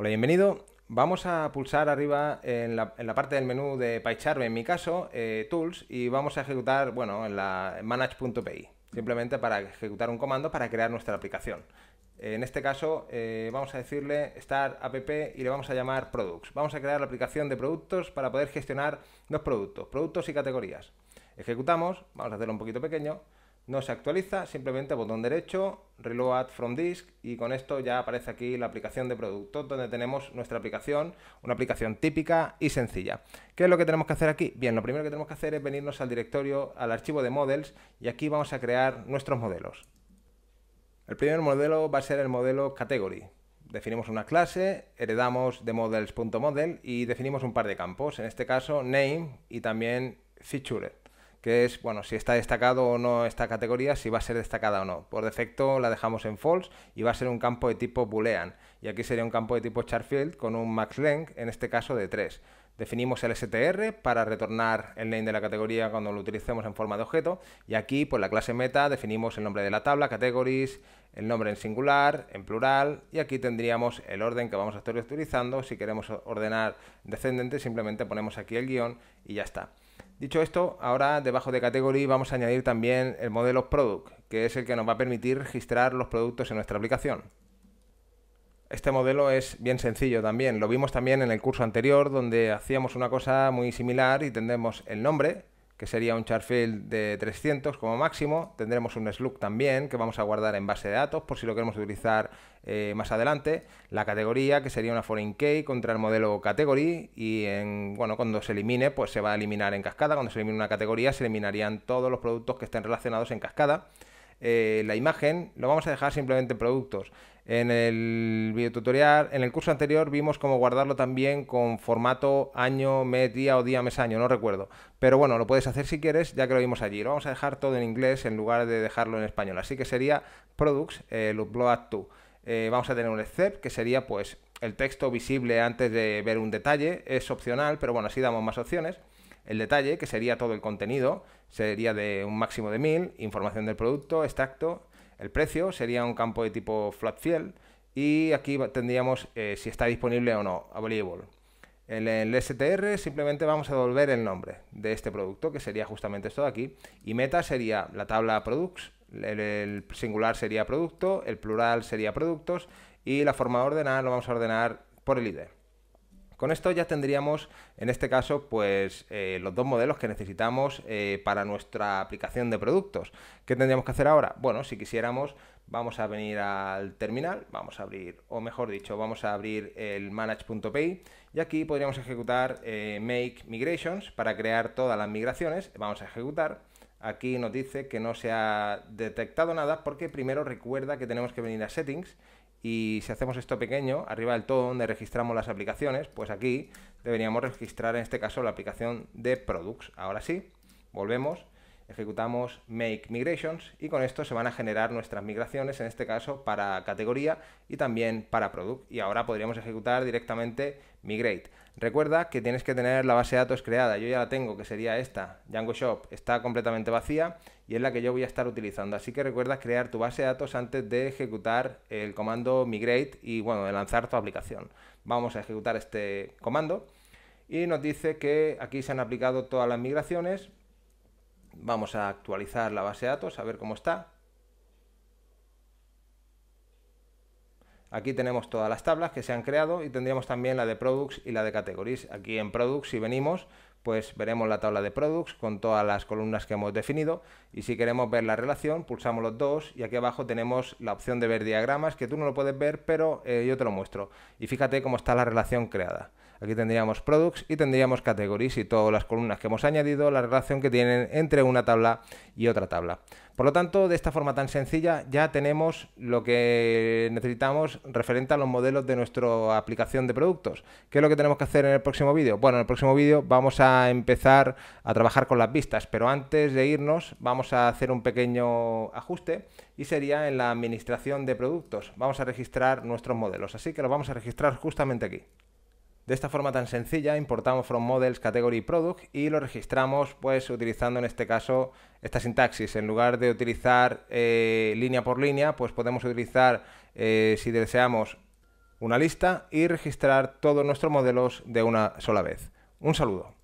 Hola, bienvenido. Vamos a pulsar arriba en la, parte del menú de PyCharm, en mi caso, eh, Tools, y vamos a ejecutar, bueno, en la manage.py, simplemente para ejecutar un comando para crear nuestra aplicación. En este caso eh, vamos a decirle start app y le vamos a llamar products. Vamos a crear la aplicación de productos para poder gestionar dos productos, productos y categorías. Ejecutamos, vamos a hacerlo un poquito pequeño, no se actualiza, simplemente botón derecho, Reload from Disk y con esto ya aparece aquí la aplicación de producto donde tenemos nuestra aplicación, una aplicación típica y sencilla. ¿Qué es lo que tenemos que hacer aquí? Bien, lo primero que tenemos que hacer es venirnos al directorio, al archivo de models y aquí vamos a crear nuestros modelos. El primer modelo va a ser el modelo category, definimos una clase, heredamos de models.model y definimos un par de campos, en este caso name y también feature que es, bueno, si está destacado o no esta categoría, si va a ser destacada o no. Por defecto la dejamos en false y va a ser un campo de tipo boolean. Y aquí sería un campo de tipo Charfield con un max length, en este caso de 3. Definimos el str para retornar el name de la categoría cuando lo utilicemos en forma de objeto. Y aquí, por pues, la clase meta, definimos el nombre de la tabla, categories, el nombre en singular, en plural. Y aquí tendríamos el orden que vamos a estar utilizando. Si queremos ordenar descendente, simplemente ponemos aquí el guión y ya está. Dicho esto, ahora debajo de category vamos a añadir también el modelo product, que es el que nos va a permitir registrar los productos en nuestra aplicación. Este modelo es bien sencillo también. Lo vimos también en el curso anterior donde hacíamos una cosa muy similar y tendremos el nombre, que sería un char field de 300 como máximo. Tendremos un slug también que vamos a guardar en base de datos por si lo queremos utilizar eh, más adelante. La categoría que sería una foreign key contra el modelo category y en, bueno, cuando se elimine pues se va a eliminar en cascada. Cuando se elimine una categoría se eliminarían todos los productos que estén relacionados en cascada. Eh, la imagen, lo vamos a dejar simplemente en productos. En el tutorial, en el curso anterior vimos cómo guardarlo también con formato año, mes, día o día, mes, año, no recuerdo. Pero bueno, lo puedes hacer si quieres, ya que lo vimos allí. Lo vamos a dejar todo en inglés en lugar de dejarlo en español. Así que sería products, el eh, upload to. Eh, vamos a tener un except que sería pues el texto visible antes de ver un detalle. Es opcional, pero bueno, así damos más opciones. El detalle, que sería todo el contenido, sería de un máximo de 1000, información del producto, extracto, el precio sería un campo de tipo flat field y aquí tendríamos eh, si está disponible o no, available. En el STR simplemente vamos a devolver el nombre de este producto, que sería justamente esto de aquí, y meta sería la tabla products, el, singular sería producto, el plural sería productos y la forma de ordenar lo vamos a ordenar por el ID. Con esto ya tendríamos, en este caso, pues eh, los dos modelos que necesitamos eh, para nuestra aplicación de productos. ¿Qué tendríamos que hacer ahora? Bueno, si quisiéramos, vamos a venir al terminal, vamos a abrir, o mejor dicho, vamos a abrir el manage.py y aquí podríamos ejecutar eh, make migrations para crear todas las migraciones. Vamos a ejecutar. Aquí nos dice que no se ha detectado nada porque primero recuerda que tenemos que venir a settings y si hacemos esto pequeño, arriba del todo donde registramos las aplicaciones, pues aquí deberíamos registrar en este caso la aplicación de Products. Ahora sí, volvemos ejecutamos make migrations y con esto se van a generar nuestras migraciones, en este caso para categoría y también para product. Y ahora podríamos ejecutar directamente migrate. Recuerda que tienes que tener la base de datos creada. Yo ya la tengo, que sería esta. Django Shop está completamente vacía y es la que yo voy a estar utilizando. Así que recuerda crear tu base de datos antes de ejecutar el comando migrate y bueno, de lanzar tu aplicación. Vamos a ejecutar este comando y nos dice que aquí se han aplicado todas las migraciones Vamos a actualizar la base de datos, a ver cómo está. Aquí tenemos todas las tablas que se han creado y tendríamos también la de products y la de categories. Aquí en products, si venimos, pues veremos la tabla de products con todas las columnas que hemos definido y si queremos ver la relación pulsamos los dos y aquí abajo tenemos la opción de ver diagramas que tú no lo puedes ver pero eh, yo te lo muestro y fíjate cómo está la relación creada. Aquí tendríamos products y tendríamos categories y todas las columnas que hemos añadido, la relación que tienen entre una tabla y otra tabla. Por lo tanto, de esta forma tan sencilla ya tenemos lo que necesitamos referente a los modelos de nuestra aplicación de productos. ¿Qué es lo que tenemos que hacer en el próximo vídeo? Bueno, en el próximo vídeo vamos a empezar a trabajar con las vistas, pero antes de irnos vamos a hacer un pequeño ajuste y sería en la administración de productos. Vamos a registrar nuestros modelos, así que los vamos a registrar justamente aquí. De esta forma tan sencilla importamos from models category product y lo registramos pues utilizando en este caso esta sintaxis. En lugar de utilizar eh, línea por línea pues podemos utilizar eh, si deseamos una lista y registrar todos nuestros modelos de una sola vez. Un saludo.